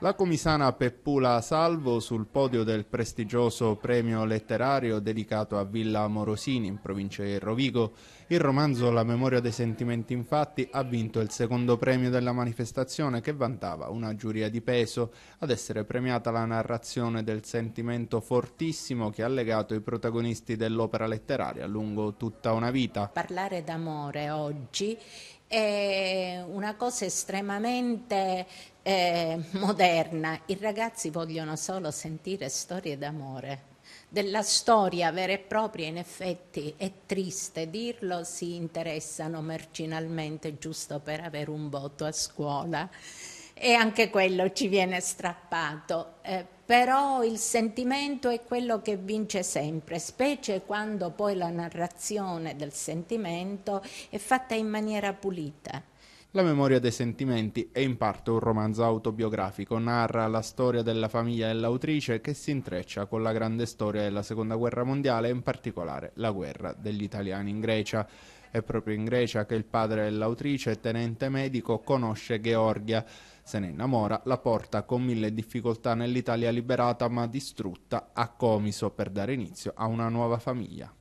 La comisana Peppula Salvo sul podio del prestigioso premio letterario dedicato a Villa Morosini in provincia di Rovigo. Il romanzo La memoria dei sentimenti infatti ha vinto il secondo premio della manifestazione che vantava una giuria di peso ad essere premiata la narrazione del sentimento fortissimo che ha legato i protagonisti dell'opera letteraria lungo tutta una vita. Parlare d'amore oggi è eh, una cosa estremamente eh, moderna. I ragazzi vogliono solo sentire storie d'amore. Della storia vera e propria, in effetti, è triste dirlo, si interessano marginalmente giusto per avere un voto a scuola e anche quello ci viene strappato. Eh, però il sentimento è quello che vince sempre, specie quando poi la narrazione del sentimento è fatta in maniera pulita. La memoria dei sentimenti è in parte un romanzo autobiografico, narra la storia della famiglia dell'autrice che si intreccia con la grande storia della Seconda Guerra Mondiale e in particolare la guerra degli italiani in Grecia. È proprio in Grecia che il padre dell'autrice, tenente medico, conosce Georgia. Se ne innamora, la porta con mille difficoltà nell'Italia liberata ma distrutta a Comiso per dare inizio a una nuova famiglia.